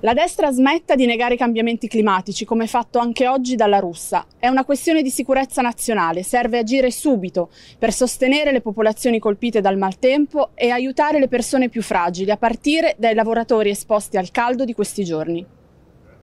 La destra smetta di negare i cambiamenti climatici, come fatto anche oggi dalla Russia. È una questione di sicurezza nazionale, serve agire subito per sostenere le popolazioni colpite dal maltempo e aiutare le persone più fragili, a partire dai lavoratori esposti al caldo di questi giorni.